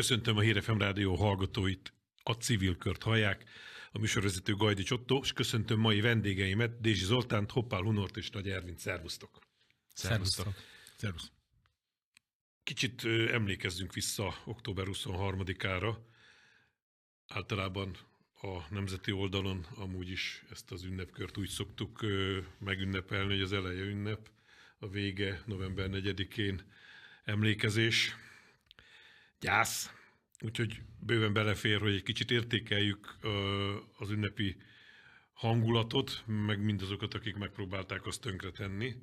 Köszöntöm a Hírefem Rádió hallgatóit, a civil kört hallják, a műsorvezető Gajdi Csotto, és köszöntöm mai vendégeimet, Dési Zoltánt, Hoppál Hunort és Nagy Ervin, szervusztok! Szervusztok! Szervusz! Kicsit emlékezzünk vissza október 23-ára. Általában a nemzeti oldalon amúgy is ezt az ünnepkört úgy szoktuk megünnepelni, hogy az eleje ünnep, a vége november 4-én emlékezés gyász, úgyhogy bőven belefér, hogy egy kicsit értékeljük az ünnepi hangulatot, meg mindazokat, akik megpróbálták azt tönkretenni.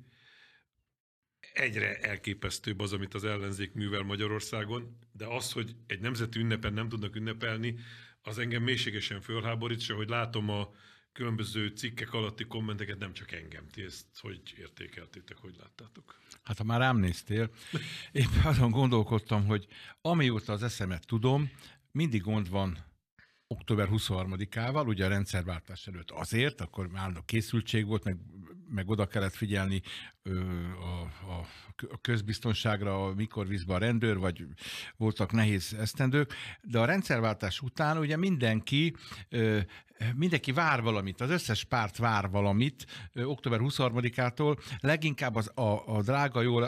Egyre elképesztőbb az, amit az ellenzék művel Magyarországon, de az, hogy egy nemzeti ünnepen nem tudnak ünnepelni, az engem mélységesen fölháborít, és ahogy látom a különböző cikkek alatti kommenteket, nem csak engem. Ti ezt hogy értékeltétek, hogy láttátok? Hát ha már rám néztél, én azon gondolkodtam, hogy amióta az eszemet tudom, mindig gond van október 23-ával, ugye a rendszerváltás előtt azért, akkor állandó készültség volt, meg, meg oda kellett figyelni a, a, a közbiztonságra, mikor be a rendőr, vagy voltak nehéz esztendők, de a rendszerváltás után ugye mindenki, mindenki vár valamit, az összes párt vár valamit október 23-ától, leginkább az, a, a drága jó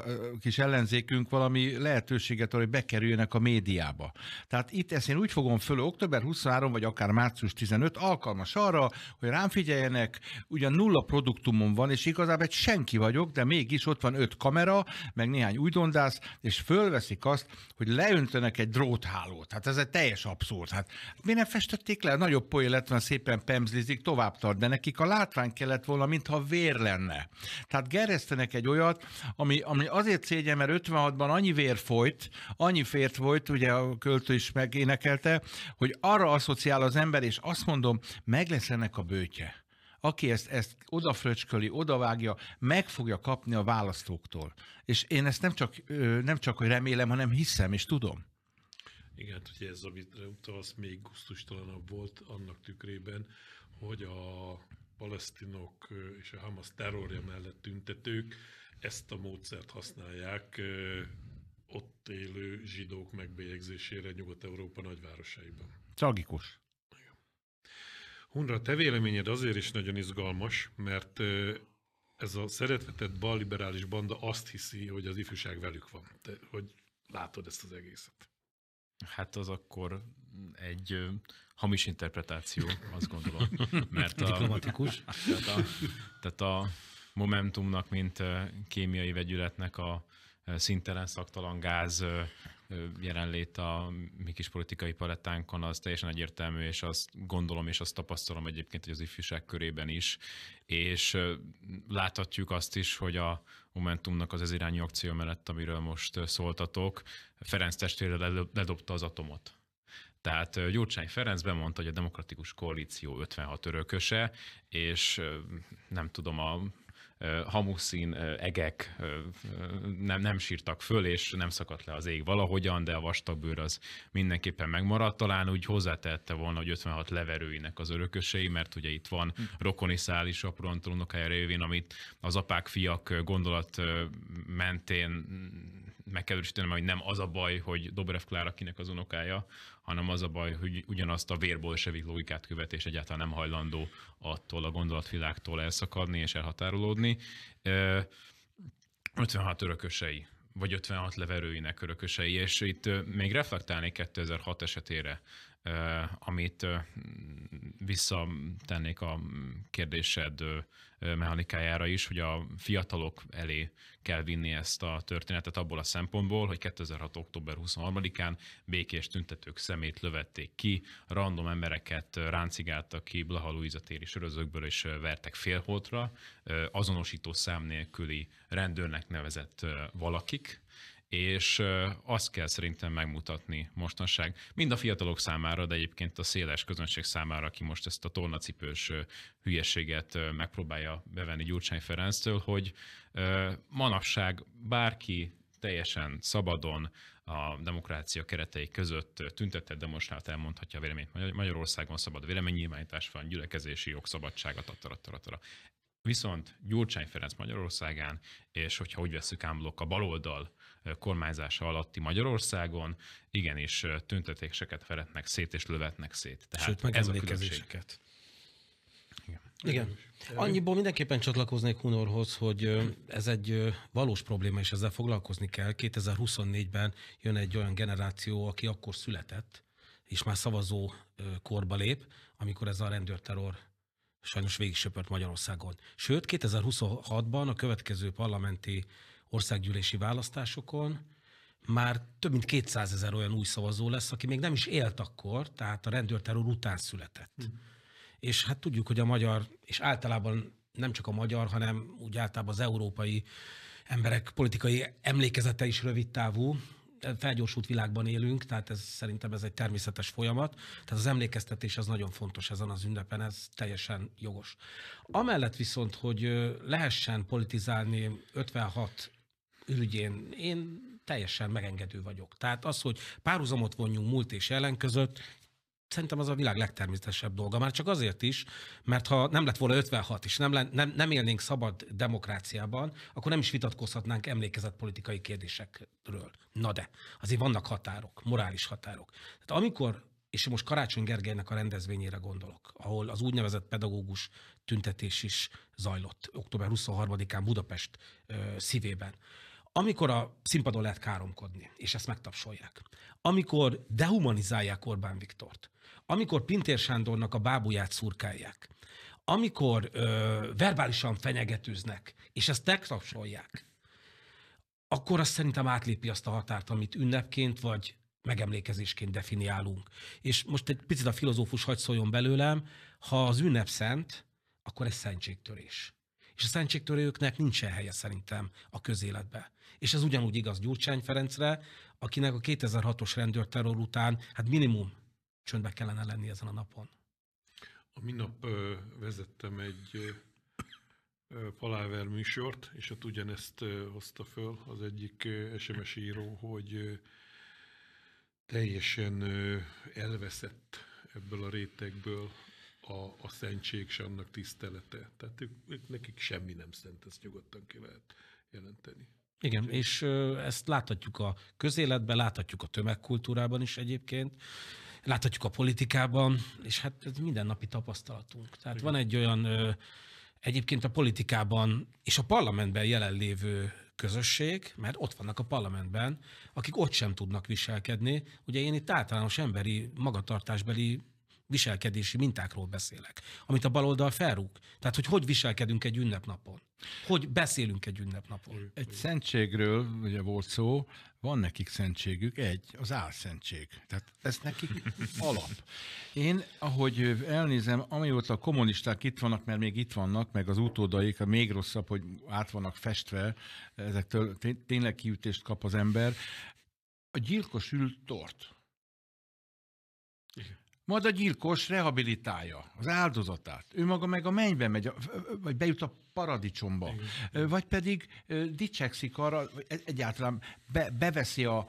kis ellenzékünk valami lehetőséget hogy bekerüljenek a médiába. Tehát itt ezt én úgy fogom föl, október 23 vagy akár március 15 alkalmas arra, hogy rám figyeljenek, ugyan nulla produktumom van, és igazából egy senki vagyok, de mégis ott van öt kamera, meg néhány újdondász, és fölveszik azt, hogy leöntenek egy dróthálót. Hát ez egy teljes abszurd. Hát miért nem festették le? Nagyobb poé lett volna, szépen pemzlizik, tovább tart, de nekik a látvány kellett volna, mintha vér lenne. Tehát gerjesztenek egy olyat, ami, ami azért szégyen, mert 56-ban annyi vér folyt, annyi fért volt, ugye a költő is megénekelte, hogy arra asszociál az ember, és azt mondom, meg lesz ennek a bőtje aki ezt, ezt odafröcsköli, odavágja, meg fogja kapni a választóktól. És én ezt nem csak, nem csak hogy remélem, hanem hiszem és tudom. Igen, hogy ez, amit utalsz, még gusztustalanabb volt annak tükrében, hogy a palesztinok és a Hamas terrorja mellett tüntetők ezt a módszert használják ott élő zsidók megbélyegzésére Nyugat-Európa nagyvárosaiban. Tragikus. Hunra, te véleményed azért is nagyon izgalmas, mert ez a szeretetett balliberális banda azt hiszi, hogy az ifjúság velük van. Te, hogy látod ezt az egészet? Hát az akkor egy ö, hamis interpretáció, azt gondolom. Mert a, Diplomatikus. Tehát a, tehát a Momentumnak, mint kémiai vegyületnek a szintelen szaktalan gáz jelenlét a mi kis politikai palettánkon az teljesen egyértelmű, és azt gondolom, és azt tapasztalom egyébként, hogy az ifjúság körében is, és láthatjuk azt is, hogy a Momentumnak az ezirányú akció mellett, amiről most szóltatok, Ferenc testvére ledobta az atomot. Tehát Gyurcsány Ferenc bemondta, hogy a demokratikus koalíció 56 örököse, és nem tudom, a hamuszín egek nem, nem sírtak föl, és nem szakadt le az ég valahogyan, de a vastagbőr az mindenképpen megmaradt. Talán úgy hozzátette volna, hogy 56 leverőinek az örökösei, mert ugye itt van hm. rokoni szál is a révén, amit az apák fiak gondolat mentén meg kell hogy nem az a baj, hogy Dobrev Klár, akinek az unokája hanem az a baj, hogy ugyanazt a vérbolsevik logikát követés és egyáltalán nem hajlandó attól a gondolatvilágtól elszakadni és elhatárolódni. 56 örökösei vagy 56 leverőinek örökösei, és itt még reflektálni 2006 esetére, amit visszatennék a kérdésed mechanikájára is, hogy a fiatalok elé kell vinni ezt a történetet abból a szempontból, hogy 2006. október 23-án békés tüntetők szemét lövették ki, random embereket ráncigáltak ki Blaha Luisa téri sörözőkből, és vertek félholtra, azonosító szám nélküli rendőrnek nevezett valakik, és azt kell szerintem megmutatni mostanság. Mind a fiatalok számára, de egyébként a széles közönség számára, aki most ezt a tornacipős hülyeséget megpróbálja bevenni Gyurcsány Ferenctől, hogy manapság bárki teljesen szabadon a demokrácia keretei között tüntetett demonstrált elmondhatja a véleményt. Magyarországon szabad véleménynyilvánítás van, gyülekezési jogszabadság, tatara, Viszont Gyurcsány Ferenc Magyarországán, és hogyha úgy veszük ámblok a baloldal kormányzása alatti Magyarországon igenis tüntetéseket veretnek szét és lövetnek szét. Tehát Sőt, meg ez a különbség. Igen. Igen. Annyiból mindenképpen csatlakoznék Hunorhoz, hogy ez egy valós probléma, és ezzel foglalkozni kell. 2024-ben jön egy olyan generáció, aki akkor született, és már szavazó korba lép, amikor ez a rendőrterror sajnos végig söpört Magyarországon. Sőt, 2026-ban a következő parlamenti országgyűlési választásokon, már több mint 200 ezer olyan új szavazó lesz, aki még nem is élt akkor, tehát a rendőrterror után született. Mm. És hát tudjuk, hogy a magyar, és általában nem csak a magyar, hanem úgy általában az európai emberek politikai emlékezete is rövid távú, felgyorsult világban élünk, tehát ez szerintem ez egy természetes folyamat. Tehát az emlékeztetés az nagyon fontos ezen az ünnepen, ez teljesen jogos. Amellett viszont, hogy lehessen politizálni 56 ürügyén én teljesen megengedő vagyok. Tehát az, hogy párhuzamot vonjunk múlt és jelen között, szerintem az a világ legtermészetesebb dolga. Már csak azért is, mert ha nem lett volna 56, és nem, nem, nem élnénk szabad demokráciában, akkor nem is vitatkozhatnánk emlékezett politikai kérdésekről. Na de, azért vannak határok, morális határok. Tehát amikor és most Karácsony Gergelynek a rendezvényére gondolok, ahol az úgynevezett pedagógus tüntetés is zajlott október 23-án Budapest ö, szívében. Amikor a színpadon lehet káromkodni, és ezt megtapsolják, amikor dehumanizálják Orbán Viktort, amikor Pintér Sándornak a bábuját szurkálják, amikor ö, verbálisan fenyegetőznek, és ezt megtapsolják, akkor azt szerintem átlépi azt a határt, amit ünnepként vagy megemlékezésként definiálunk. És most egy picit a filozófus hagy szóljon belőlem, ha az ünnep szent, akkor ez szentségtörés és a szentségtörőknek nincsen helye szerintem a közéletbe. És ez ugyanúgy igaz Gyurcsány Ferencre, akinek a 2006-os rendőrterror után hát minimum csöndbe kellene lenni ezen a napon. A minap vezettem egy paláver műsort, és ott ugyanezt hozta föl az egyik SMS író, hogy teljesen elveszett ebből a rétegből a, a szentség és annak tisztelete. Tehát ők, ők, nekik semmi nem szent, ezt nyugodtan ki lehet jelenteni. Igen, Úgy és ezt láthatjuk a közéletben, láthatjuk a tömegkultúrában is egyébként, láthatjuk a politikában, és hát ez mindennapi tapasztalatunk. Tehát Igen. van egy olyan egyébként a politikában és a parlamentben jelenlévő közösség, mert ott vannak a parlamentben, akik ott sem tudnak viselkedni. Ugye én itt általános emberi magatartásbeli viselkedési mintákról beszélek, amit a baloldal felrúg. Tehát, hogy hogy viselkedünk egy ünnepnapon. Hogy beszélünk egy ünnepnapon. Egy szentségről, ugye volt szó, van nekik szentségük, egy, az álszentség. Tehát ez nekik alap. Én, ahogy elnézem, amióta a kommunisták itt vannak, mert még itt vannak, meg az utódaik, a még rosszabb, hogy át vannak festve, ezektől tényleg kiütést kap az ember, a gyilkos ült tort majd a gyilkos rehabilitálja az áldozatát. Ő maga meg a mennybe megy, vagy bejut a paradicsomba. Igen. Vagy pedig dicsekszik arra, e-, egyáltalán be, beveszi a,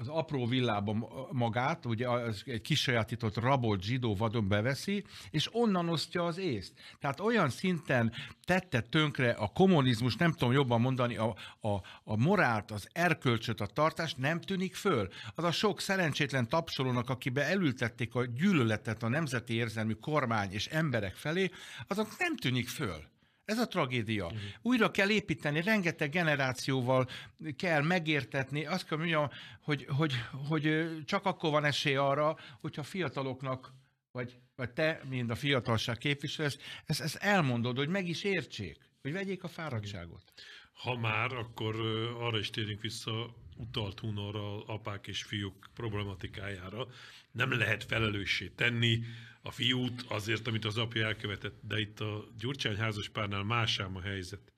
az apró villában magát, ugye egy kisajátított rabolt zsidó vadon beveszi, és onnan osztja az észt. Tehát olyan szinten tette tönkre a kommunizmus, nem tudom jobban mondani, a, a, a morált, az erkölcsöt, a tartást nem tűnik föl. Az a sok szerencsétlen tapsolónak, akibe elültették a gyűlöletet a nemzeti érzelmű kormány és emberek felé, azok nem tűnik föl. Ez a tragédia. Uh-huh. Újra kell építeni, rengeteg generációval kell megértetni. Azt kell mondjam, hogy, hogy, hogy csak akkor van esély arra, hogyha fiataloknak, vagy, vagy te, mind a fiatalság képviselő, ezt, ezt elmondod, hogy meg is értsék, hogy vegyék a fáradtságot. Mhm. Ha már, akkor arra is térünk vissza, utalt arra apák és fiúk problematikájára. Nem lehet felelőssé tenni a fiút azért, amit az apja elkövetett, de itt a Gyurcsány házaspárnál másám a helyzet.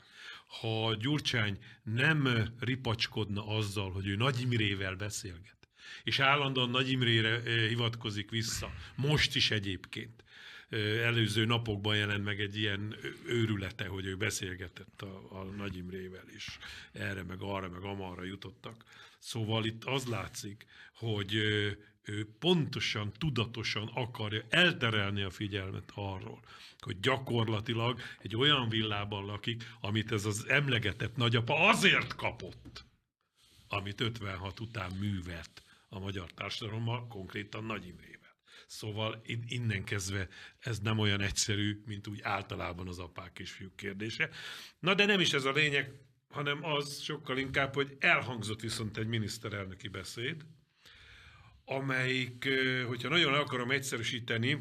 Ha Gyurcsány nem ripacskodna azzal, hogy ő Nagy Imrével beszélget, és állandóan Nagy Imrére eh, hivatkozik vissza, most is egyébként, eh, előző napokban jelent meg egy ilyen őrülete, hogy ő beszélgetett a, a Nagy Imrével is. Erre, meg arra, meg amarra jutottak. Szóval itt az látszik, hogy eh, ő pontosan, tudatosan akarja elterelni a figyelmet arról, hogy gyakorlatilag egy olyan villában lakik, amit ez az emlegetett nagyapa azért kapott, amit 56 után művelt a magyar társadalommal, konkrétan Nagy Imrével. Szóval innen kezdve ez nem olyan egyszerű, mint úgy általában az apák és fiúk kérdése. Na de nem is ez a lényeg, hanem az sokkal inkább, hogy elhangzott viszont egy miniszterelnöki beszéd, amelyik, hogyha nagyon akarom egyszerűsíteni,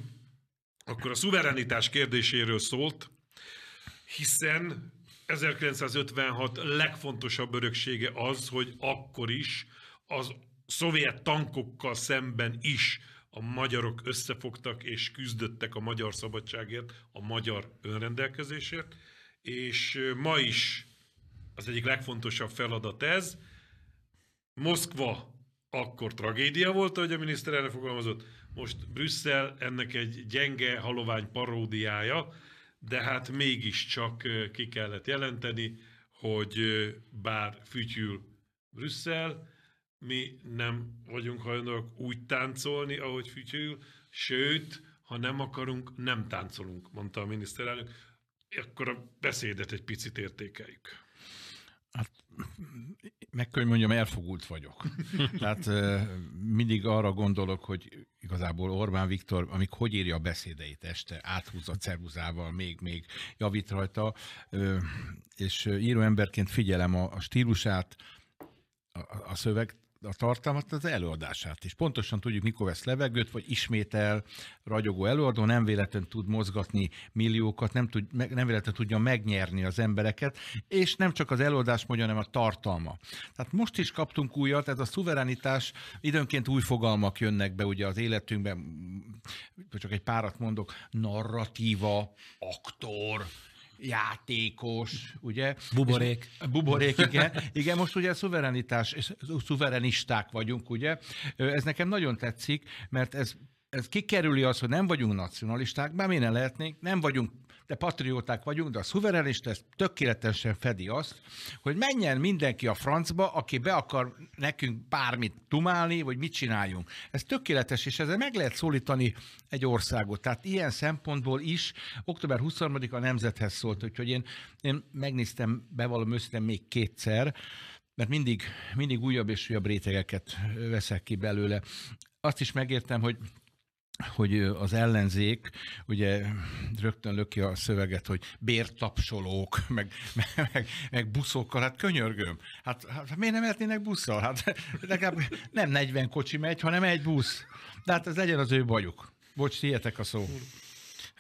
akkor a szuverenitás kérdéséről szólt, hiszen 1956 legfontosabb öröksége az, hogy akkor is az szovjet tankokkal szemben is a magyarok összefogtak és küzdöttek a magyar szabadságért, a magyar önrendelkezésért, és ma is az egyik legfontosabb feladat ez. Moszkva akkor tragédia volt, hogy a miniszterelnök fogalmazott. Most Brüsszel ennek egy gyenge, halovány paródiája, de hát mégiscsak ki kellett jelenteni, hogy bár fütyül Brüsszel, mi nem vagyunk hajlandóak úgy táncolni, ahogy fütyül, sőt, ha nem akarunk, nem táncolunk, mondta a miniszterelnök. Akkor a beszédet egy picit értékeljük. Hát meg kell mondjam, elfogult vagyok. Tehát mindig arra gondolok, hogy igazából Orbán Viktor, amik hogy írja a beszédeit este, áthúzza ceruzával, még-még javít rajta, és író emberként figyelem a, a stílusát, a, a szöveg a tartalmat, az előadását is. Pontosan tudjuk, mikor vesz levegőt, vagy ismétel ragyogó előadó, nem véletlen tud mozgatni milliókat, nem, tud, nem véletlen tudja megnyerni az embereket, és nem csak az előadás mondja, hanem a tartalma. Tehát most is kaptunk újat, ez a szuverenitás, időnként új fogalmak jönnek be ugye az életünkben, csak egy párat mondok, narratíva, aktor, játékos, ugye? Buborék. És, buborék, igen. Igen, most ugye szuverenitás, és szuverenisták vagyunk, ugye? Ez nekem nagyon tetszik, mert ez ez kikerüli azt, hogy nem vagyunk nacionalisták, bár mi ne lehetnénk, nem vagyunk de patrióták vagyunk, de a szuverenista ez tökéletesen fedi azt, hogy menjen mindenki a francba, aki be akar nekünk bármit dumálni, vagy mit csináljunk. Ez tökéletes, és ezzel meg lehet szólítani egy országot. Tehát ilyen szempontból is október 23-a nemzethez szólt, úgyhogy én, én megnéztem, bevallom őszintén még kétszer, mert mindig, mindig újabb és újabb rétegeket veszek ki belőle. Azt is megértem, hogy hogy az ellenzék, ugye rögtön löki a szöveget, hogy bértapsolók, meg, meg, meg buszokkal, hát könyörgöm. Hát, hát miért nem eltének busszal? Hát legalább nem 40 kocsi megy, hanem egy busz. De hát ez legyen az ő bajuk. Bocs, hihetek a szó.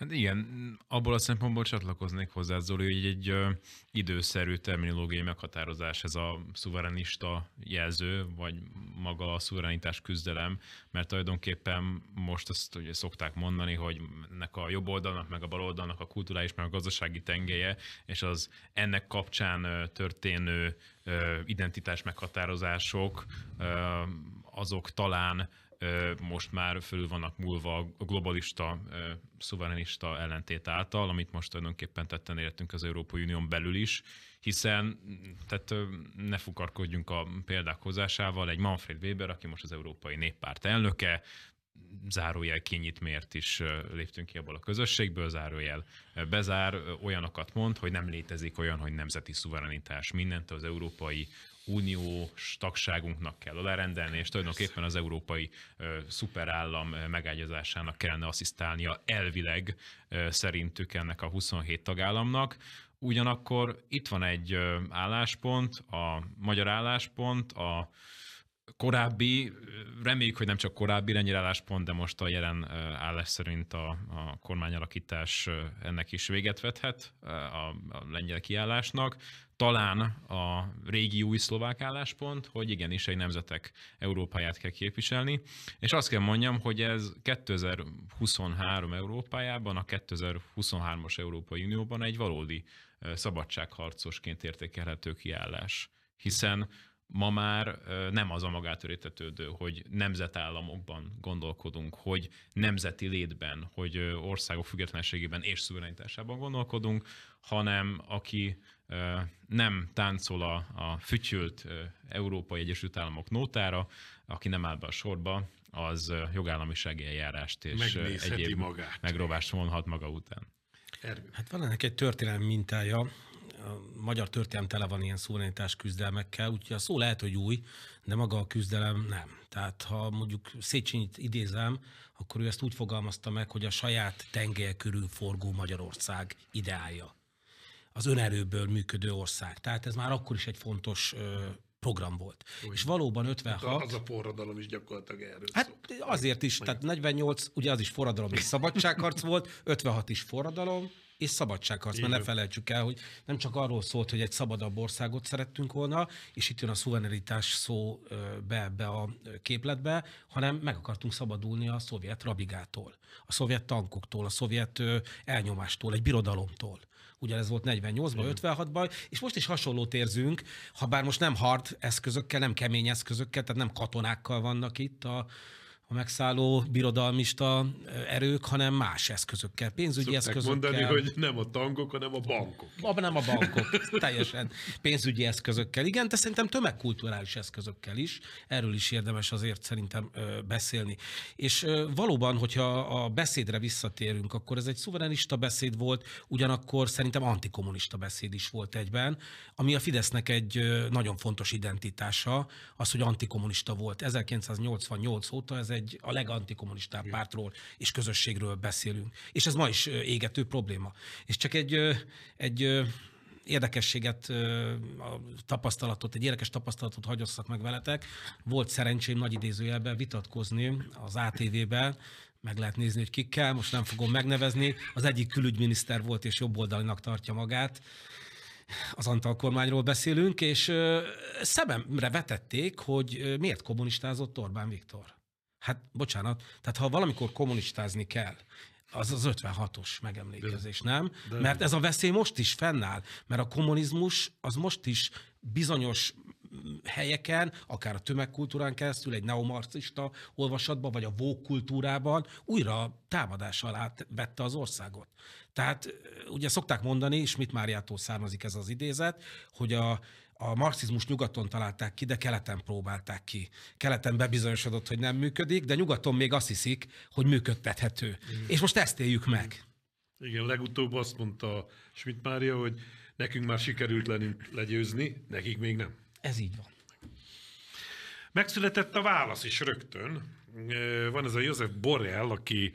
Hát igen, abból a szempontból csatlakoznék hozzá, Zoli, hogy egy, egy időszerű terminológiai meghatározás ez a szuverenista jelző, vagy maga a szuverenitás küzdelem, mert tulajdonképpen most azt ugye szokták mondani, hogy ennek a jobb oldalnak, meg a bal oldalnak a kulturális, meg a gazdasági tengelye, és az ennek kapcsán történő identitás meghatározások azok talán most már fölül vannak múlva a globalista, szuverenista ellentét által, amit most tulajdonképpen tetten értünk az Európai Unión belül is, hiszen tehát ne fukarkodjunk a példák hozásával, egy Manfred Weber, aki most az Európai Néppárt elnöke, zárójel kinyit, miért is léptünk ki abból a közösségből, zárójel bezár, olyanokat mond, hogy nem létezik olyan, hogy nemzeti szuverenitás. Mindent az Európai uniós tagságunknak kell alárendelni, és tulajdonképpen az európai szuperállam megágyazásának kellene asszisztálnia elvileg szerintük ennek a 27 tagállamnak. Ugyanakkor itt van egy álláspont, a magyar álláspont, a korábbi, reméljük, hogy nem csak korábbi renyiráláspont, de most a jelen állás szerint a, a kormányalakítás ennek is véget vethet a, a lengyel kiállásnak. Talán a régi új szlovák álláspont, hogy igenis egy nemzetek Európáját kell képviselni. És azt kell mondjam, hogy ez 2023 Európájában, a 2023-as Európai Unióban egy valódi szabadságharcosként értékelhető kiállás. Hiszen ma már nem az a magátörítetődő, hogy nemzetállamokban gondolkodunk, hogy nemzeti létben, hogy országok függetlenségében és szuverenitásában gondolkodunk, hanem aki nem táncol a, a fütyült Európai Egyesült Államok nótára, aki nem áll be a sorba, az jogállamisági eljárást és egyéb magát. megrovást vonhat maga után. Ervin. Hát van ennek egy történelmi mintája, a magyar történelem tele van ilyen szuverenitás küzdelmekkel, úgyhogy a szó lehet, hogy új, de maga a küzdelem nem. Tehát ha mondjuk Széchenyit idézem, akkor ő ezt úgy fogalmazta meg, hogy a saját tengely körül forgó Magyarország ideája. Az önerőből működő ország. Tehát ez már akkor is egy fontos program volt. Úgy. És valóban 56... Hát az a forradalom is gyakorlatilag erről Hát szólt. azért is, tehát 48, ugye az is forradalom és szabadságharc volt, 56 is forradalom, és szabadságharc, mert ne felejtsük el, hogy nem csak arról szólt, hogy egy szabadabb országot szerettünk volna, és itt jön a szuverenitás szó be ebbe a képletbe, hanem meg akartunk szabadulni a szovjet rabigától, a szovjet tankoktól, a szovjet elnyomástól, egy birodalomtól. Ugyanez volt 48-ban, 56-ban, és most is hasonlót érzünk, ha bár most nem hard eszközökkel, nem kemény eszközökkel, tehát nem katonákkal vannak itt a a megszálló birodalmista eh, erők, hanem más eszközökkel, pénzügyi Szokták eszközökkel. mondani, hogy nem a tankok, hanem a bankok. Abban nem a bankok, teljesen pénzügyi eszközökkel. Igen, de szerintem tömegkulturális eszközökkel is. Erről is érdemes azért szerintem beszélni. És valóban, hogyha a beszédre visszatérünk, akkor ez egy szuverenista beszéd volt, ugyanakkor szerintem antikommunista beszéd is volt egyben, ami a Fidesznek egy nagyon fontos identitása, az, hogy antikommunista volt. 1988 óta ez egy egy a legantikommunistább pártról és közösségről beszélünk. És ez ma is égető probléma. És csak egy, egy érdekességet, a tapasztalatot, egy érdekes tapasztalatot hagyosszak meg veletek. Volt szerencsém nagy idézőjelben vitatkozni az ATV-ben, meg lehet nézni, hogy kikkel, most nem fogom megnevezni. Az egyik külügyminiszter volt, és jobboldalinak tartja magát az Antal kormányról beszélünk, és szememre vetették, hogy miért kommunistázott Orbán Viktor. Hát bocsánat, tehát ha valamikor kommunistázni kell, az az 56-os megemlékezés, de, nem? De, mert ez a veszély most is fennáll, mert a kommunizmus az most is bizonyos mm, helyeken, akár a tömegkultúrán keresztül, egy neomarcista olvasatban, vagy a vók kultúrában újra támadás alá vette az országot. Tehát ugye szokták mondani, és mit Máriától származik ez az idézet, hogy a, a marxizmus nyugaton találták ki, de keleten próbálták ki. Keleten bebizonyosodott, hogy nem működik, de nyugaton még azt hiszik, hogy működtethető. Igen. És most ezt éljük meg. Igen, legutóbb azt mondta Schmidt Mária, hogy nekünk már sikerült lennünk legyőzni, nekik még nem. Ez így van. Megszületett a válasz is rögtön. Van ez a József Borrell, aki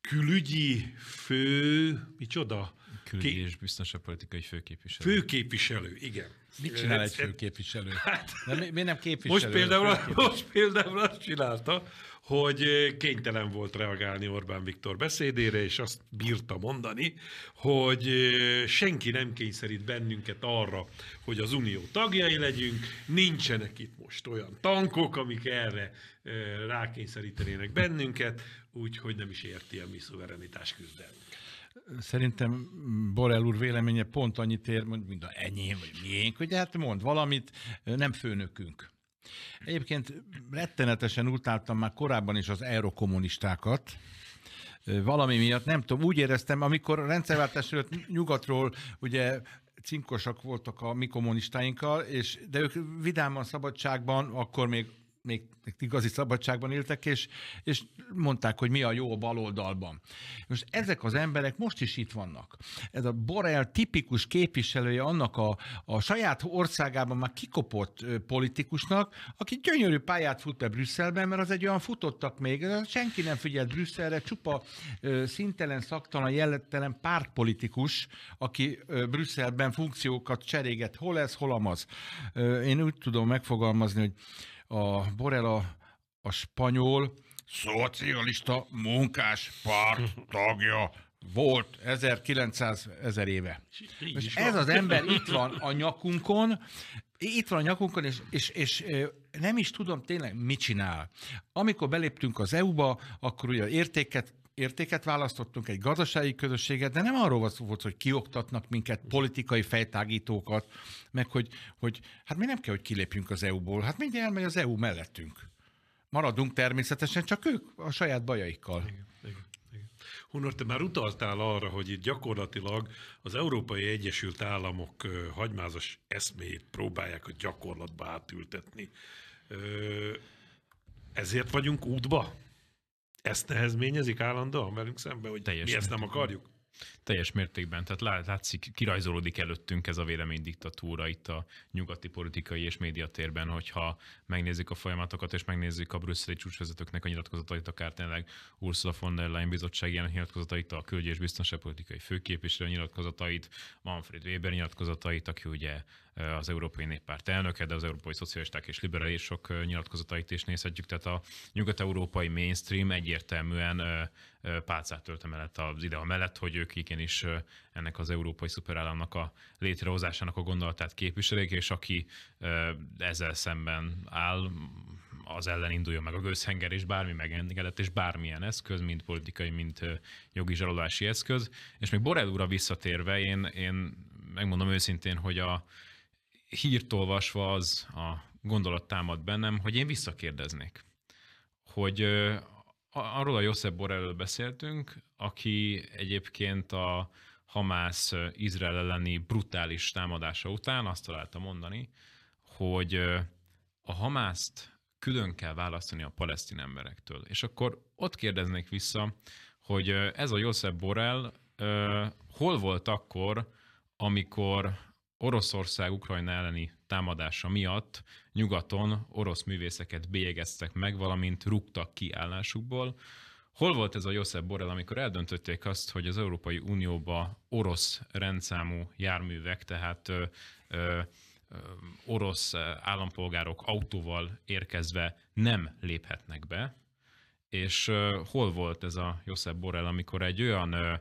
külügyi fő, micsoda? Külügyi ki... és politikai főképviselő. Főképviselő, igen. Mit csinál egy főképviselő? Hát, De mi, mi nem képviselő? Most például, most például azt csinálta, hogy kénytelen volt reagálni Orbán Viktor beszédére, és azt bírta mondani, hogy senki nem kényszerít bennünket arra, hogy az unió tagjai legyünk, nincsenek itt most olyan tankok, amik erre rákényszerítenének bennünket, úgyhogy nem is érti a mi szuverenitás küzdelmünket. Szerintem mm, Borel úr véleménye pont annyit ér, mint a enyém, vagy miénk, hogy hát mond valamit, nem főnökünk. Egyébként rettenetesen utáltam már korábban is az eurokommunistákat, valami miatt, nem tudom, úgy éreztem, amikor rendszerváltás előtt nyugatról ugye cinkosak voltak a mi kommunistáinkkal, és, de ők vidáman szabadságban, akkor még még igazi szabadságban éltek, és, és mondták, hogy mi a jó a baloldalban. Most ezek az emberek most is itt vannak. Ez a Borel tipikus képviselője annak a, a saját országában már kikopott politikusnak, aki gyönyörű pályát fut be Brüsszelben, mert az egy olyan futottak még, senki nem figyelt Brüsszelre, csupa szintelen, szaktalan, jellettelen pártpolitikus, aki Brüsszelben funkciókat cseréget, hol ez, hol amaz. Én úgy tudom megfogalmazni, hogy a Borella a spanyol szocialista munkáspárt tagja volt 1900 ezer éve. és ez az ember itt van a nyakunkon, itt van a nyakunkon, és, és, és nem is tudom tényleg, mit csinál. Amikor beléptünk az EU-ba, akkor ugye értéket értéket választottunk, egy gazdasági közösséget, de nem arról volt, hogy kioktatnak minket politikai fejtágítókat, meg hogy, hogy hát mi nem kell, hogy kilépjünk az EU-ból, hát mindjárt elmegy az EU mellettünk. Maradunk természetesen, csak ők a saját bajaikkal. Hunor, te már utaltál arra, hogy itt gyakorlatilag az Európai Egyesült Államok hagymázas eszméjét próbálják a gyakorlatba átültetni. Ezért vagyunk útba? ezt nehezményezik állandóan velünk szemben, hogy Teljes mi ezt nem akarjuk? Teljes mértékben. Tehát látszik, kirajzolódik előttünk ez a véleménydiktatúra itt a nyugati politikai és médiatérben, hogyha megnézzük a folyamatokat, és megnézzük a brüsszeli csúcsvezetőknek a nyilatkozatait, akár tényleg Ursula von der Leyen bizottság ilyen nyilatkozatait, a külügyi és biztonságpolitikai főképviselő nyilatkozatait, Manfred Weber nyilatkozatait, aki ugye az Európai Néppárt elnöke, de az Európai Szocialisták és Liberálisok nyilatkozatait is nézhetjük. Tehát a nyugat-európai mainstream egyértelműen pálcát tölt emellett az a mellett, hogy ők igenis ennek az európai szuperállamnak a létrehozásának a gondolatát képviselik, és aki ezzel szemben áll, az ellen induljon meg a gőzhenger, és bármi megengedett, és bármilyen eszköz, mint politikai, mint jogi zsarolási eszköz. És még Borrell úra visszatérve, én, én megmondom őszintén, hogy a, hírt olvasva az a gondolat támad bennem, hogy én visszakérdeznék, hogy arról a Josep Borrellről beszéltünk, aki egyébként a Hamász Izrael elleni brutális támadása után azt találta mondani, hogy a Hamászt külön kell választani a palesztin emberektől. És akkor ott kérdeznék vissza, hogy ez a Josep Borrell hol volt akkor, amikor Oroszország Ukrajna elleni támadása miatt nyugaton orosz művészeket bélyegeztek meg, valamint rúgtak ki állásukból. Hol volt ez a Josep Borrell, amikor eldöntötték azt, hogy az Európai Unióba orosz rendszámú járművek, tehát ö, ö, orosz állampolgárok autóval érkezve nem léphetnek be, és hol volt ez a Josep Borrell, amikor egy olyan ö,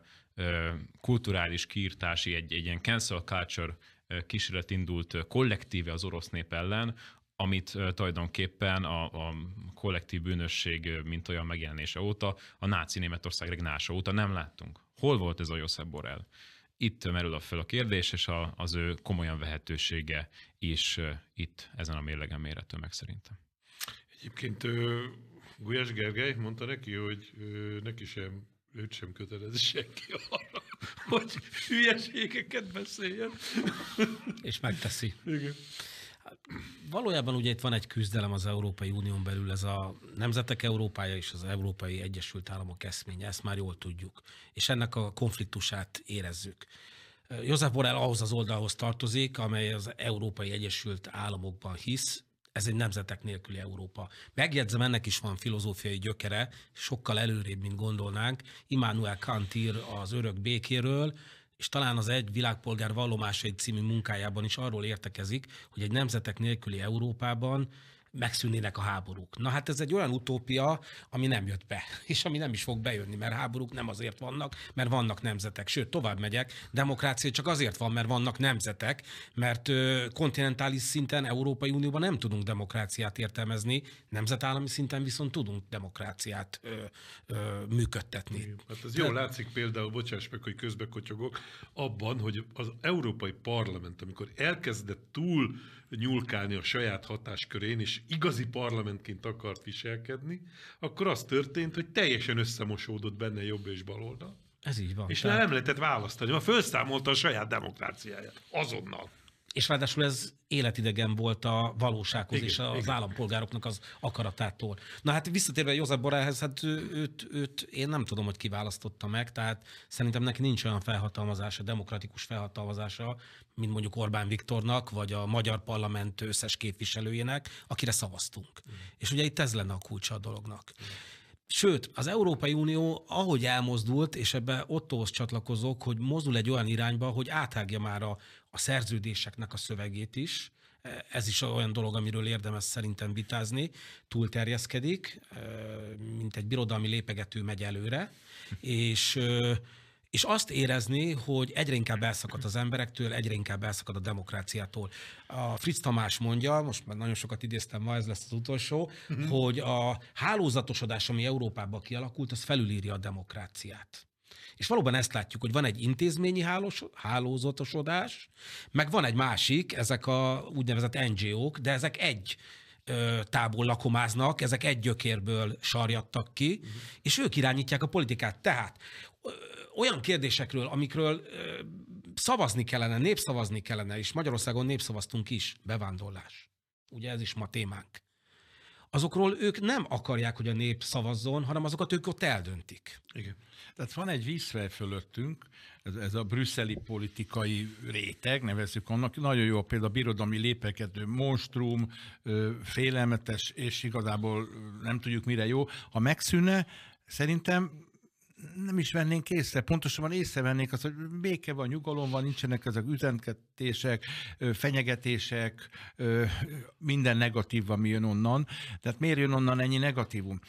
kulturális kiirtási, egy, egy ilyen cancel culture kísérlet indult kollektíve az orosz nép ellen, amit tulajdonképpen a, a kollektív bűnösség mint olyan megjelenése óta, a náci Németország regnása óta nem láttunk. Hol volt ez a Josep Borrell? Itt merül fel a kérdés, és a, az ő komolyan vehetősége is itt ezen a mérlegen méretű meg szerintem. Egyébként Gulyás Gergely mondta neki, hogy neki sem, őt sem kötelez senki arra, hogy hülyeségeket beszéljen. És megteszi. Igen. Valójában ugye itt van egy küzdelem az Európai Unión belül, ez a Nemzetek Európája és az Európai Egyesült Államok eszménye, ezt már jól tudjuk, és ennek a konfliktusát érezzük. József Borrell ahhoz az oldalhoz tartozik, amely az Európai Egyesült Államokban hisz, ez egy nemzetek nélküli Európa. Megjegyzem, ennek is van filozófiai gyökere, sokkal előrébb, mint gondolnánk. Immanuel Kant ír az örök békéről, és talán az Egy világpolgár vallomásai című munkájában is arról értekezik, hogy egy nemzetek nélküli Európában megszűnének a háborúk. Na hát ez egy olyan utópia, ami nem jött be, és ami nem is fog bejönni, mert háborúk nem azért vannak, mert vannak nemzetek. Sőt, tovább megyek, demokrácia csak azért van, mert vannak nemzetek, mert kontinentális szinten, Európai Unióban nem tudunk demokráciát értelmezni, nemzetállami szinten viszont tudunk demokráciát ö, ö, működtetni. Hát ez De... jól látszik például, bocsáss meg, hogy közbekotyogok, abban, hogy az Európai Parlament, amikor elkezdett túl nyúlkálni a saját hatáskörén, és igazi parlamentként akart viselkedni, akkor az történt, hogy teljesen összemosódott benne jobb és baloldal. Ez így van. És tehát... nem lehetett választani, mert felszámolta a saját demokráciáját. Azonnal. És ráadásul ez életidegen volt a valósághoz igen, és az igen. állampolgároknak az akaratától. Na hát visszatérve József Borához, hát ő, őt, őt én nem tudom, hogy kiválasztotta meg, tehát szerintem neki nincs olyan felhatalmazása, demokratikus felhatalmazása, mint mondjuk Orbán Viktornak, vagy a magyar parlament összes képviselőjének, akire szavaztunk. Mm. És ugye itt ez lenne a kulcsa a dolognak. Mm. Sőt, az Európai Unió, ahogy elmozdult, és ebbe ottóhoz csatlakozok, hogy mozdul egy olyan irányba, hogy áthágja már a, a szerződéseknek a szövegét is. E, ez is olyan dolog, amiről érdemes szerintem vitázni. Túlterjeszkedik, e, mint egy birodalmi lépegető megy előre, és e, és azt érezni, hogy egyre inkább elszakad az emberektől, egyre inkább elszakad a demokráciától. A Fritz Tamás mondja, most már nagyon sokat idéztem ma, ez lesz az utolsó, uh-huh. hogy a hálózatosodás, ami Európában kialakult, az felülírja a demokráciát. És valóban ezt látjuk, hogy van egy intézményi hálós, hálózatosodás, meg van egy másik, ezek a úgynevezett NGO-k, de ezek egy tából lakomáznak, ezek egy gyökérből sarjadtak ki, uh-huh. és ők irányítják a politikát. Tehát olyan kérdésekről, amikről szavazni kellene, népszavazni kellene, és Magyarországon népszavaztunk is, bevándorlás. Ugye ez is ma témánk azokról ők nem akarják, hogy a nép szavazzon, hanem azokat ők ott eldöntik. Igen. Tehát van egy vízfej fölöttünk, ez, ez a brüsszeli politikai réteg, nevezzük annak, nagyon jó például a birodalmi lépekedő monstrum, félelmetes, és igazából nem tudjuk mire jó. Ha megszűnne, szerintem nem is vennénk észre, pontosabban észrevennénk azt, hogy béke van, nyugalom van, nincsenek ezek üzentkedések, fenyegetések, minden negatív, ami jön onnan. Tehát miért jön onnan ennyi negatívum?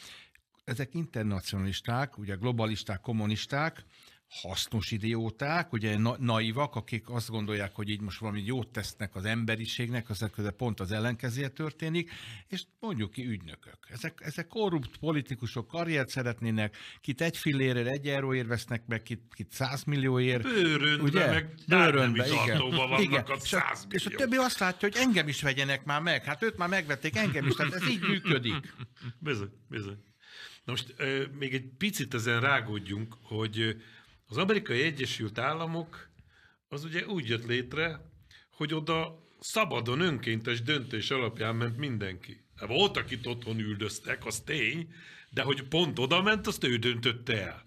Ezek internacionalisták, ugye globalisták, kommunisták, hasznos idióták, ugye na- naivak, akik azt gondolják, hogy így most valami jót tesznek az emberiségnek, az közben pont az ellenkezője történik, és mondjuk ki ügynökök. Ezek, ezek korrupt politikusok karriert szeretnének, kit egy fillérért, egy euróért vesznek meg, kit, kit százmillióért. Bőrönbe, ugye? meg bőrönbe, igen. vannak igen. a és, a, és a többi azt látja, hogy engem is vegyenek már meg. Hát őt már megvették, engem is. Tehát ez így működik. Bizony, bizony. Na most euh, még egy picit ezen rágódjunk, hogy euh, az amerikai Egyesült Államok az ugye úgy jött létre, hogy oda szabadon önkéntes döntés alapján ment mindenki. Hát volt, akit otthon üldöztek, az tény, de hogy pont oda ment, azt ő döntötte el.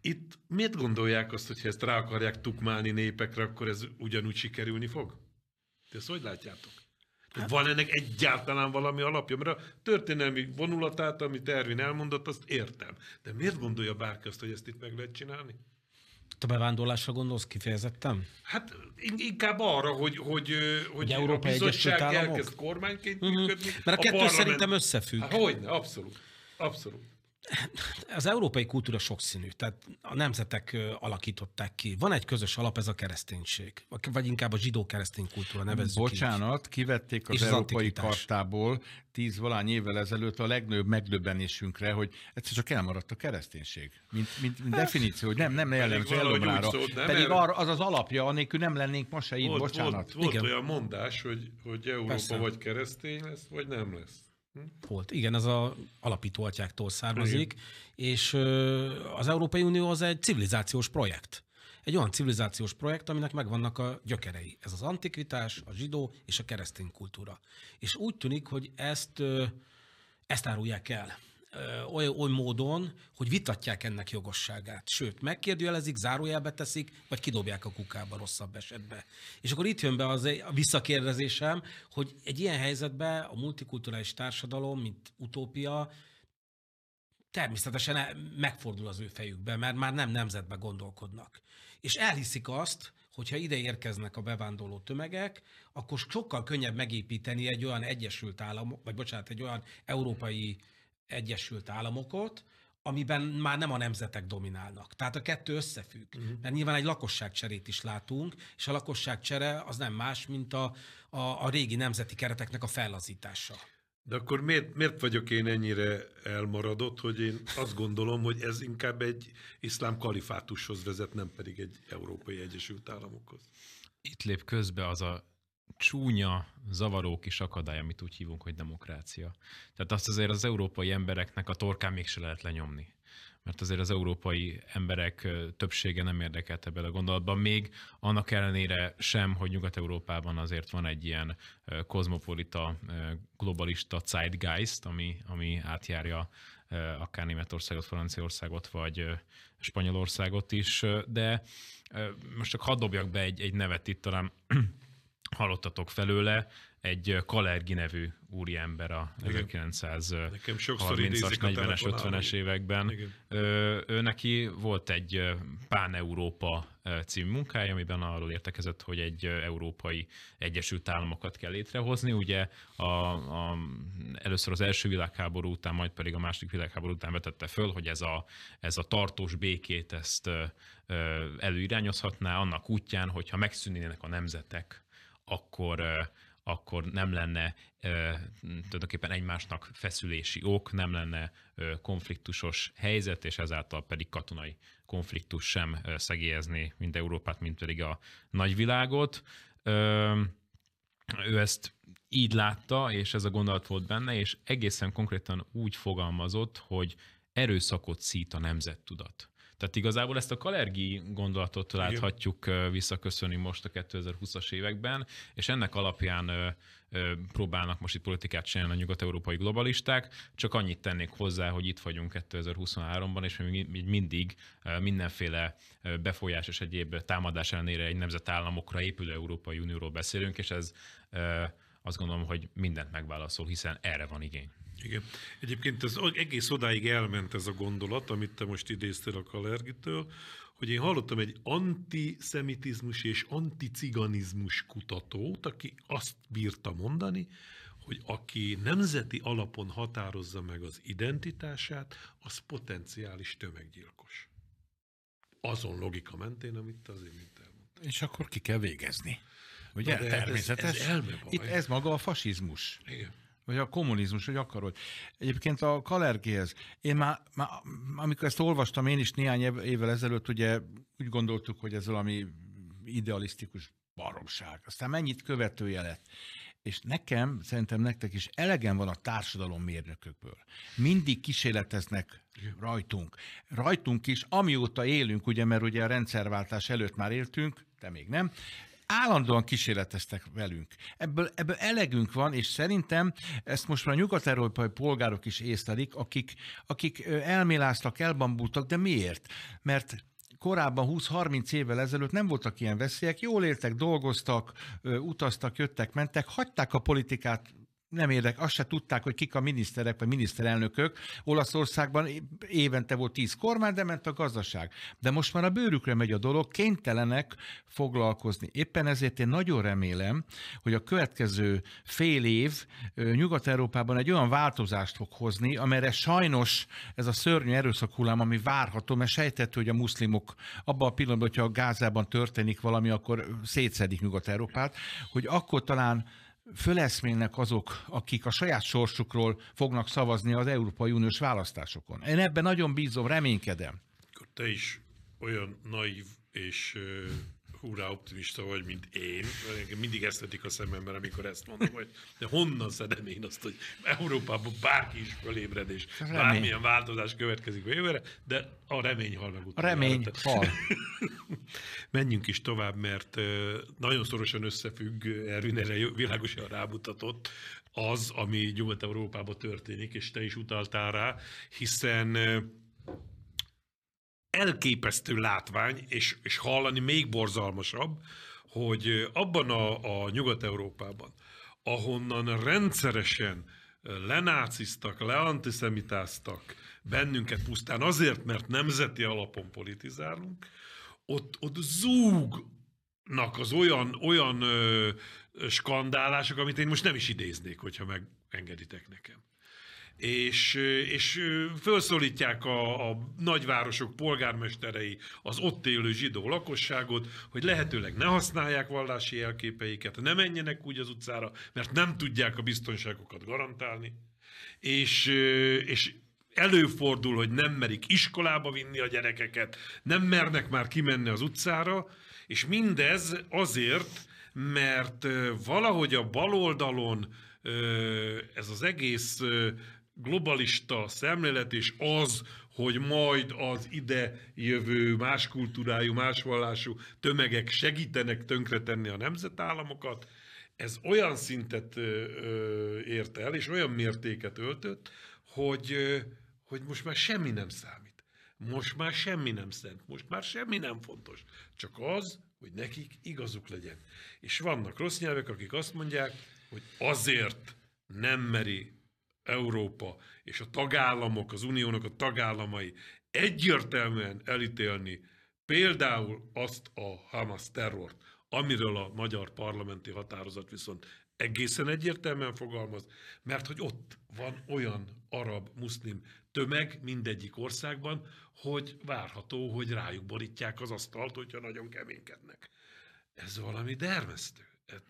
Itt miért gondolják azt, hogy ezt rá akarják tukmálni népekre, akkor ez ugyanúgy sikerülni fog? Te ezt hogy látjátok? Hát. Van ennek egyáltalán valami alapja? Mert a történelmi vonulatát, amit Ervin elmondott, azt értem. De miért gondolja bárki azt, hogy ezt itt meg lehet csinálni? Te bevándorlásra gondolsz kifejezetten? Hát inkább arra, hogy, hogy, hogy Ugye a bizottság elkezd kormányként mhm. működni. Uh-huh. Mert a, a kettő parlament... szerintem összefügg. Hát, hogyne, abszolút. Abszolút. Az európai kultúra sokszínű, tehát a nemzetek alakították ki. Van egy közös alap, ez a kereszténység, vagy inkább a zsidó-keresztény kultúra nevezzük Bocsánat, így. kivették az, az európai kartából tíz valány évvel ezelőtt a legnagyobb megdöbbenésünkre, hogy egyszer csak elmaradt a kereszténység. Mint, mint, mint hát, definíció, hogy nem, nem jellemző elomlára. Pedig el... az az alapja, anélkül nem lennénk ma se itt, volt, bocsánat. Volt, volt Igen. olyan mondás, hogy, hogy Európa Persze. vagy keresztény lesz, vagy nem lesz. Hm? Volt. Igen, ez az alapító atyáktól származik, Igen. és az Európai Unió az egy civilizációs projekt. Egy olyan civilizációs projekt, aminek megvannak a gyökerei. Ez az antikvitás, a zsidó és a keresztény kultúra. És úgy tűnik, hogy ezt, ezt árulják el oly, oly módon, hogy vitatják ennek jogosságát. Sőt, megkérdőjelezik, zárójelbe teszik, vagy kidobják a kukába rosszabb esetben. És akkor itt jön be az a visszakérdezésem, hogy egy ilyen helyzetben a multikulturális társadalom, mint utópia, természetesen e, megfordul az ő fejükbe, mert már nem nemzetbe gondolkodnak. És elhiszik azt, hogyha ide érkeznek a bevándorló tömegek, akkor sokkal könnyebb megépíteni egy olyan Egyesült államot, vagy bocsánat, egy olyan európai Egyesült Államokot, amiben már nem a nemzetek dominálnak. Tehát a kettő összefügg. Uh-huh. Mert nyilván egy lakosságcserét is látunk, és a lakosságcsere az nem más, mint a, a, a régi nemzeti kereteknek a fellazítása. De akkor miért, miért vagyok én ennyire elmaradott, hogy én azt gondolom, hogy ez inkább egy iszlám kalifátushoz vezet, nem pedig egy Európai Egyesült Államokhoz? Itt lép közbe az a csúnya, zavaró kis akadály, amit úgy hívunk, hogy demokrácia. Tehát azt azért az európai embereknek a torkán mégse lehet lenyomni. Mert azért az európai emberek többsége nem érdekelte bele a gondolatban, még annak ellenére sem, hogy Nyugat-Európában azért van egy ilyen kozmopolita, globalista zeitgeist, ami, ami átjárja akár Németországot, Franciaországot, vagy Spanyolországot is, de most csak hadd dobjak be egy, egy nevet itt talán hallottatok felőle, egy Kalergi nevű úriember a 1930-as, 40-es, 50-es években. Ő, neki volt egy Pán-Európa című munkája, amiben arról értekezett, hogy egy európai Egyesült Államokat kell létrehozni. Ugye a, a, először az első világháború után, majd pedig a második világháború után vetette föl, hogy ez a, ez a tartós békét ezt előirányozhatná annak útján, hogyha megszűnnének a nemzetek akkor, akkor nem lenne tulajdonképpen egymásnak feszülési ok, nem lenne konfliktusos helyzet, és ezáltal pedig katonai konfliktus sem szegélyezni mind Európát, mint pedig a nagyvilágot. Ő ezt így látta, és ez a gondolat volt benne, és egészen konkrétan úgy fogalmazott, hogy erőszakot szít a nemzettudat. Tehát igazából ezt a kalergi gondolatot láthatjuk visszaköszönni most a 2020-as években, és ennek alapján próbálnak most itt politikát csinálni a nyugat-európai globalisták, csak annyit tennék hozzá, hogy itt vagyunk 2023-ban, és még mindig mindenféle befolyás és egyéb támadás ellenére egy nemzetállamokra épülő Európai Unióról beszélünk, és ez azt gondolom, hogy mindent megválaszol, hiszen erre van igény. Igen. Egyébként ez egész odáig elment ez a gondolat, amit te most idéztél a Kalergitől, hogy én hallottam egy antiszemitizmus és anticiganizmus kutatót, aki azt bírta mondani, hogy aki nemzeti alapon határozza meg az identitását, az potenciális tömeggyilkos. Azon logika mentén, amit te az mint elmondtál. És akkor ki kell végezni. Ugye? Na, természetes. Ez, ez Itt ez maga a fasizmus. Igen. Vagy a kommunizmus, hogy akarod. Egyébként a Kalergéhez, én már, már, amikor ezt olvastam, én is néhány évvel ezelőtt ugye úgy gondoltuk, hogy ez valami idealisztikus baromság. Aztán mennyit követője lett. És nekem, szerintem nektek is elegen van a társadalom mérnökökből. Mindig kísérleteznek rajtunk. Rajtunk is, amióta élünk, ugye, mert ugye a rendszerváltás előtt már éltünk, de még nem, állandóan kísérleteztek velünk. Ebből, ebből elegünk van, és szerintem ezt most már a nyugat-európai polgárok is észlelik, akik, akik elméláztak, elbambultak, de miért? Mert korábban 20-30 évvel ezelőtt nem voltak ilyen veszélyek, jól éltek, dolgoztak, utaztak, jöttek, mentek, hagyták a politikát nem érdek, azt se tudták, hogy kik a miniszterek vagy miniszterelnökök. Olaszországban évente volt tíz kormány, de ment a gazdaság. De most már a bőrükre megy a dolog, kénytelenek foglalkozni. Éppen ezért én nagyon remélem, hogy a következő fél év Nyugat-Európában egy olyan változást fog hozni, amelyre sajnos ez a szörnyű hullám, ami várható, mert sejthető, hogy a muszlimok abban a pillanatban, hogyha a Gázában történik valami, akkor szétszedik Nyugat-Európát, hogy akkor talán föleszmélnek azok, akik a saját sorsukról fognak szavazni az Európai Uniós választásokon. Én ebben nagyon bízom, reménykedem. Te is olyan naív és húrá optimista vagy, mint én. Mindig ezt vetik a szememben, amikor ezt mondom, hogy de honnan szedem én azt, hogy Európában bárki is fölébred, és remény. bármilyen változás következik jövőre, de a remény halnak utána. A remény hal. Menjünk is tovább, mert nagyon szorosan összefügg, Ervin erre világosan rámutatott, az, ami Nyugat-Európában történik, és te is utaltál rá, hiszen elképesztő látvány, és, és hallani még borzalmasabb, hogy abban a, a Nyugat-Európában, ahonnan rendszeresen lenáciztak, leantiszemitáztak bennünket pusztán azért, mert nemzeti alapon politizálunk, ott, ott zúgnak az olyan, olyan ö, skandálások, amit én most nem is idéznék, hogyha megengeditek nekem és, és felszólítják a, a nagyvárosok polgármesterei az ott élő zsidó lakosságot, hogy lehetőleg ne használják vallási jelképeiket, ne menjenek úgy az utcára, mert nem tudják a biztonságokat garantálni, és, és előfordul, hogy nem merik iskolába vinni a gyerekeket, nem mernek már kimenni az utcára, és mindez azért, mert valahogy a baloldalon ez az egész globalista szemlélet, és az, hogy majd az ide jövő más kultúrájú, más vallású tömegek segítenek tönkretenni a nemzetállamokat, ez olyan szintet ért el, és olyan mértéket öltött, hogy, hogy most már semmi nem számít. Most már semmi nem szent, most már semmi nem fontos. Csak az, hogy nekik igazuk legyen. És vannak rossz nyelvek, akik azt mondják, hogy azért nem meri Európa és a tagállamok, az uniónak a tagállamai egyértelműen elítélni például azt a Hamas terrort, amiről a magyar parlamenti határozat viszont egészen egyértelműen fogalmaz, mert hogy ott van olyan arab, muszlim tömeg mindegyik országban, hogy várható, hogy rájuk borítják az asztalt, hogyha nagyon keménykednek. Ez valami dermesztő.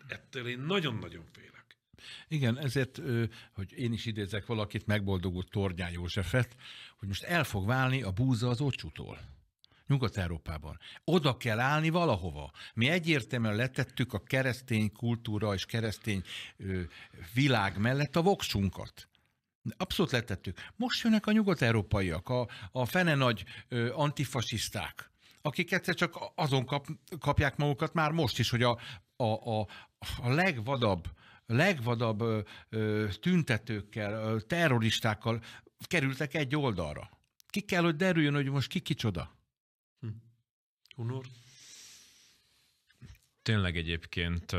ettől én nagyon-nagyon félek. Igen, ezért, hogy én is idézek valakit, megboldogult Tornyán Józsefet, hogy most el fog válni a búza az ocsútól. Nyugat-Európában. Oda kell állni valahova. Mi egyértelműen letettük a keresztény kultúra és keresztény ö, világ mellett a voksunkat. Abszolút letettük. Most jönnek a nyugat-európaiak, a, a fene nagy ö, antifasiszták, akik egyszer csak azon kap, kapják magukat már most is, hogy a, a, a, a legvadabb legvadabb tüntetőkkel, terroristákkal kerültek egy oldalra. Ki kell, hogy derüljön, hogy most ki kicsoda. Hm. Tényleg egyébként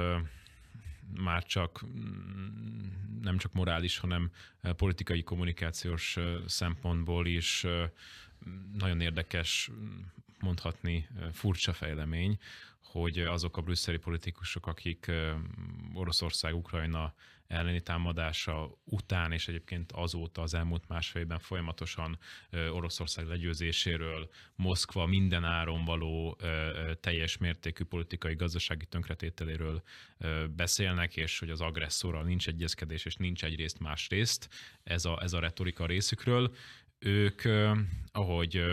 már csak mm, nem csak morális, hanem politikai kommunikációs szempontból is nagyon érdekes, mondhatni furcsa fejlemény, hogy azok a brüsszeli politikusok, akik Oroszország Ukrajna elleni támadása után, és egyébként azóta az elmúlt másfél évben folyamatosan Oroszország legyőzéséről Moszkva minden áron való teljes mértékű politikai gazdasági tönkretételéről beszélnek, és hogy az agresszorral nincs egyezkedés, és nincs egyrészt másrészt ez a, ez a retorika részükről ők, ahogy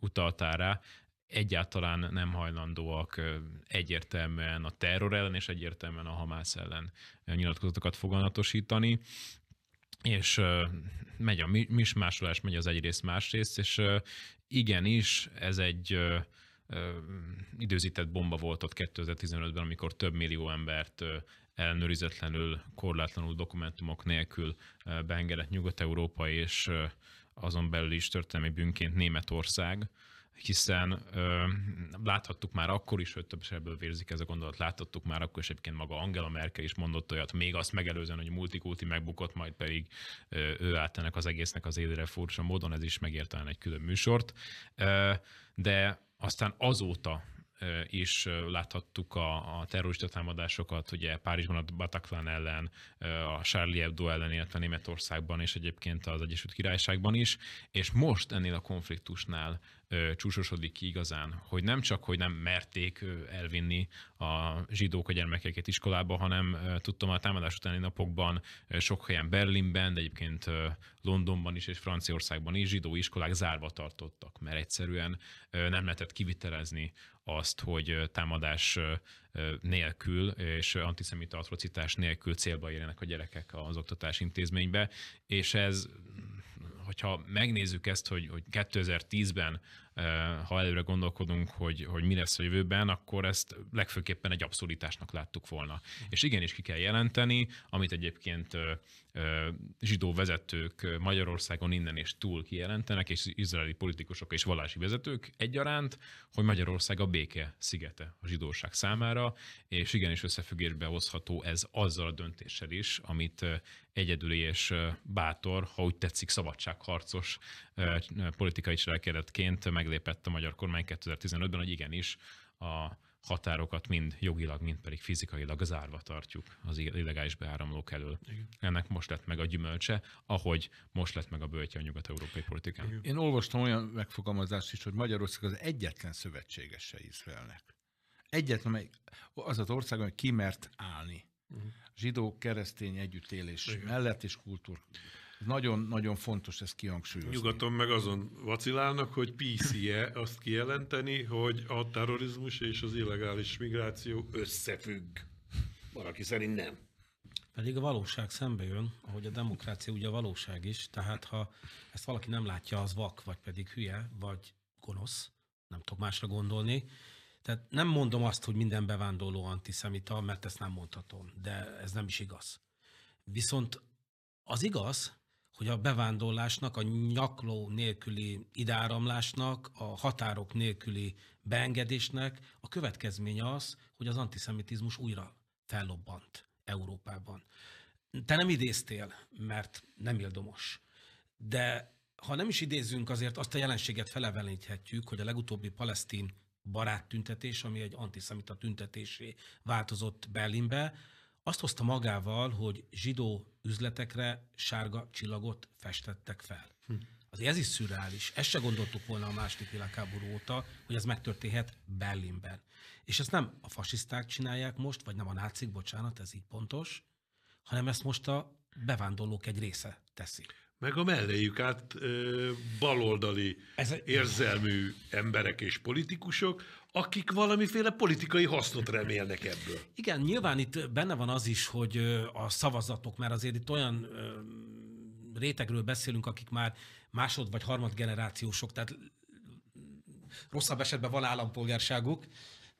utaltál rá, egyáltalán nem hajlandóak egyértelműen a terror ellen és egyértelműen a Hamász ellen nyilatkozatokat foganatosítani és megy a mismásolás, megy az egyrészt másrészt, és igenis ez egy időzített bomba volt ott 2015-ben, amikor több millió embert ellenőrizetlenül, korlátlanul dokumentumok nélkül beengedett Nyugat-Európa és azon belül is történelmi bűnként Németország hiszen ö, láthattuk már akkor is, hogy több ebből vérzik ez a gondolat, láthattuk már akkor is egyébként maga Angela Merkel is mondott olyat, még azt megelőzően, hogy multikulti megbukott, majd pedig ö, ő állt ennek az egésznek az élére furcsa módon, ez is megértelen egy külön műsort, ö, de aztán azóta is láthattuk a, a terrorista támadásokat, ugye Párizsban a Bataclan ellen, a Charlie Hebdo ellen, illetve Németországban és egyébként az Egyesült Királyságban is, és most ennél a konfliktusnál csúsosodik ki igazán, hogy nem csak, hogy nem merték elvinni a zsidók a gyermekeket iskolába, hanem tudtam a támadás utáni napokban sok helyen Berlinben, de egyébként Londonban is és Franciaországban is zsidó iskolák zárva tartottak, mert egyszerűen nem lehetett kivitelezni azt, hogy támadás nélkül és antiszemita atrocitás nélkül célba érjenek a gyerekek az oktatás intézménybe, és ez hogyha megnézzük ezt, hogy, hogy 2010-ben ha előre gondolkodunk, hogy, hogy mi lesz a jövőben, akkor ezt legfőképpen egy abszurditásnak láttuk volna. És igenis ki kell jelenteni, amit egyébként zsidó vezetők Magyarországon innen és túl kijelentenek, és izraeli politikusok és vallási vezetők egyaránt, hogy Magyarország a béke szigete a zsidóság számára, és igenis összefüggésbe hozható ez azzal a döntéssel is, amit egyedüli és bátor, ha úgy tetszik, szabadságharcos politikai cselekedetként meg meglépett a magyar kormány 2015-ben, hogy igenis a határokat mind jogilag, mind pedig fizikailag zárva tartjuk az illegális beáramlók elől. Igen. Ennek most lett meg a gyümölcse, ahogy most lett meg a böjtje a nyugat-európai politikán. Igen. Én olvastam olyan megfogalmazást is, hogy Magyarország az egyetlen szövetségese Izraelnek. Egyetlen amely, az az ország, amely kimert állni. Uh-huh. Zsidó-keresztény együttélés Igen. mellett és kultúr nagyon-nagyon fontos ezt kihangsúlyozni. Nyugaton meg azon vacilálnak, hogy PC-e azt kijelenteni, hogy a terrorizmus és az illegális migráció összefügg. Van, aki szerint nem. Pedig a valóság szembe jön, ahogy a demokrácia ugye a valóság is, tehát ha ezt valaki nem látja, az vak, vagy pedig hülye, vagy gonosz, nem tudok másra gondolni. Tehát nem mondom azt, hogy minden bevándorló antiszemita, mert ezt nem mondhatom, de ez nem is igaz. Viszont az igaz, hogy a bevándorlásnak, a nyakló nélküli idáramlásnak, a határok nélküli beengedésnek a következménye az, hogy az antiszemitizmus újra fellobbant Európában. Te nem idéztél, mert nem ildomos. De ha nem is idézzünk, azért azt a jelenséget feleveleníthetjük, hogy a legutóbbi palesztin baráttüntetés, ami egy antiszemita tüntetésé változott Berlinbe, azt hozta magával, hogy zsidó üzletekre sárga csillagot festettek fel. Hm. Azért ez is szürreális. Ezt se gondoltuk volna a második világháború óta, hogy ez megtörténhet Berlinben. És ezt nem a fasiszták csinálják most, vagy nem a nácik, bocsánat, ez így pontos, hanem ezt most a bevándorlók egy része teszi meg a melléjük át ö, baloldali Ez a... érzelmű emberek és politikusok, akik valamiféle politikai hasznot remélnek ebből. Igen, nyilván itt benne van az is, hogy a szavazatok, mert azért itt olyan ö, rétegről beszélünk, akik már másod vagy harmad generációsok, tehát rosszabb esetben van állampolgárságuk,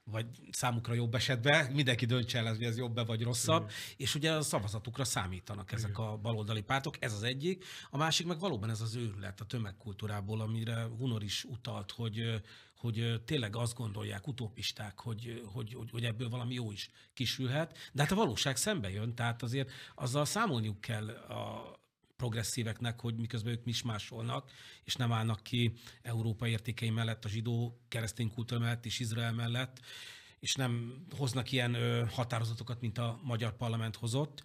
vagy számukra jobb esetben, mindenki döntse el, hogy ez jobb-e vagy rosszabb, Igen. és ugye a szavazatukra számítanak ezek Igen. a baloldali pártok, ez az egyik. A másik meg valóban ez az őrület a tömegkultúrából, amire Hunor is utalt, hogy, hogy tényleg azt gondolják utópisták, hogy, hogy, hogy, hogy ebből valami jó is kisülhet, de hát a valóság szembe jön, tehát azért azzal számolniuk kell a, progresszíveknek, hogy miközben ők is másolnak, és nem állnak ki Európa értékei mellett, a zsidó keresztény kultúra mellett és Izrael mellett, és nem hoznak ilyen ö, határozatokat, mint a magyar parlament hozott.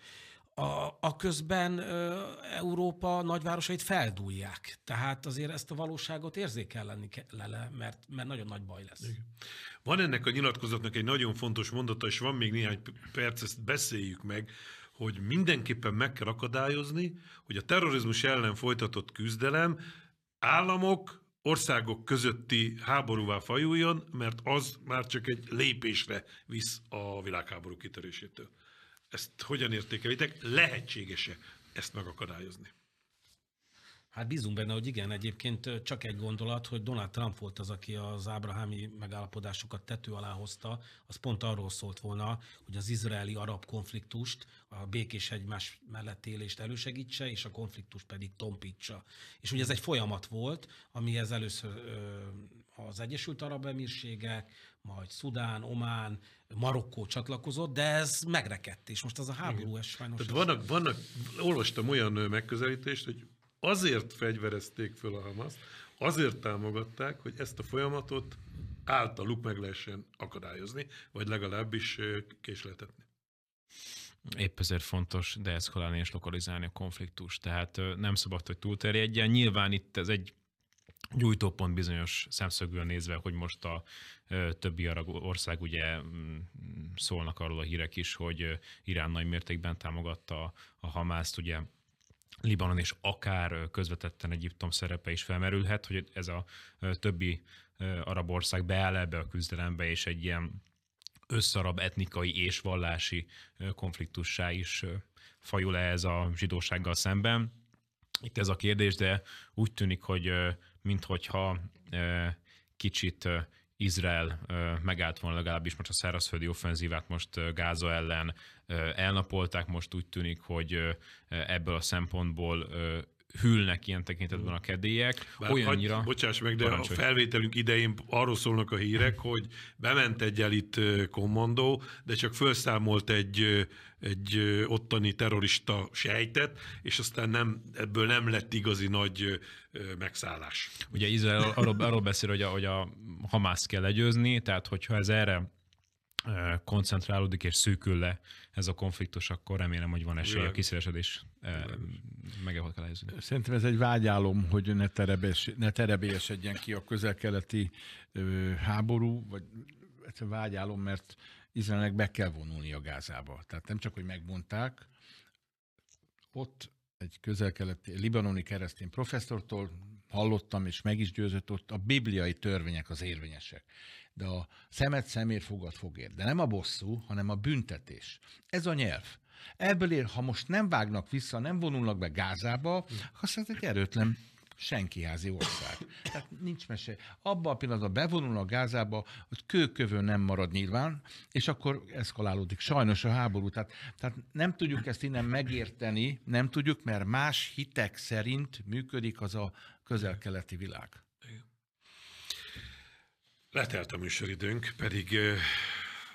A, a közben ö, Európa nagyvárosait feldúlják. Tehát azért ezt a valóságot érzékelni lele, mert, mert nagyon nagy baj lesz. Igen. Van ennek a nyilatkozatnak egy nagyon fontos mondata, és van még néhány perc, ezt beszéljük meg, hogy mindenképpen meg kell akadályozni, hogy a terrorizmus ellen folytatott küzdelem államok, országok közötti háborúvá fajuljon, mert az már csak egy lépésre visz a világháború kitörésétől. Ezt hogyan értékelitek? Lehetséges-e ezt megakadályozni? Hát bízunk benne, hogy igen. Egyébként csak egy gondolat, hogy Donald Trump volt az, aki az ábrahámi megállapodásokat tető alá hozta, az pont arról szólt volna, hogy az izraeli arab konfliktust, a békés egymás mellett élést elősegítse, és a konfliktust pedig tompítsa. És ugye ez egy folyamat volt, ami ez először az Egyesült Arab Emírségek, majd Szudán, Omán, Marokkó csatlakozott, de ez megrekedt, és most az a háború, ez Tehát vannak, vannak, olvastam olyan megközelítést, hogy azért fegyverezték föl a Hamaszt, azért támogatták, hogy ezt a folyamatot általuk meg lehessen akadályozni, vagy legalábbis késletetni. Épp ezért fontos deeszkalálni és lokalizálni a konfliktust, tehát nem szabad, hogy túlterjedjen. Nyilván itt ez egy gyújtópont bizonyos szemszögből nézve, hogy most a többi arab ország ugye mm, szólnak arról a hírek is, hogy Irán nagy mértékben támogatta a Hamászt, ugye Libanon és akár közvetetten Egyiptom szerepe is felmerülhet, hogy ez a többi arab ország beáll ebbe a küzdelembe, és egy ilyen összarab etnikai és vallási konfliktussá is fajul ez a zsidósággal szemben. Itt ez a kérdés, de úgy tűnik, hogy minthogyha kicsit Izrael megállt volna legalábbis most a szárazföldi offenzívát most Gáza ellen, elnapolták, most úgy tűnik, hogy ebből a szempontból hűlnek ilyen tekintetben a kedélyek. Bár olyannyira... Hagy, bocsáss meg, de parancsolj. a felvételünk idején arról szólnak a hírek, hogy bement egy elit kommandó, de csak felszámolt egy, egy ottani terrorista sejtet, és aztán nem, ebből nem lett igazi nagy megszállás. Ugye Izrael arról, arról beszél, hogy a, hogy a Hamász kell legyőzni, tehát hogyha ez erre koncentrálódik és szűkül le ez a konfliktus, akkor remélem, hogy van esély a kiszélesedés megakadályozni. Szerintem ez egy vágyálom, hogy ne, terebés, ne terebélyesedjen ki a közel-keleti háború, vagy vágyálom, mert Izraelnek be kell vonulni a Gázába. Tehát nem csak, hogy megmondták, ott egy közel-keleti, libanoni keresztény professzortól hallottam, és meg is győzött ott, a bibliai törvények az érvényesek de a szemet szemért fogad fogért. De nem a bosszú, hanem a büntetés. Ez a nyelv. Ebből ér, ha most nem vágnak vissza, nem vonulnak be Gázába, azt egy erőtlen senkiházi ország. Tehát nincs mese. Abban a pillanatban bevonul a Gázába, hogy kőkövön nem marad nyilván, és akkor eszkalálódik sajnos a háború. Tehát, tehát nem tudjuk ezt innen megérteni, nem tudjuk, mert más hitek szerint működik az a közel-keleti világ. Letelt a műsoridőnk, pedig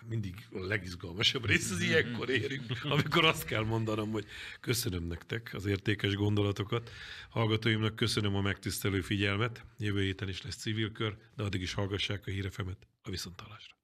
mindig a legizgalmasabb rész az ilyenkor érünk, amikor azt kell mondanom, hogy köszönöm nektek az értékes gondolatokat, hallgatóimnak köszönöm a megtisztelő figyelmet, jövő héten is lesz civilkör, de addig is hallgassák a hírefemet a viszontalásra.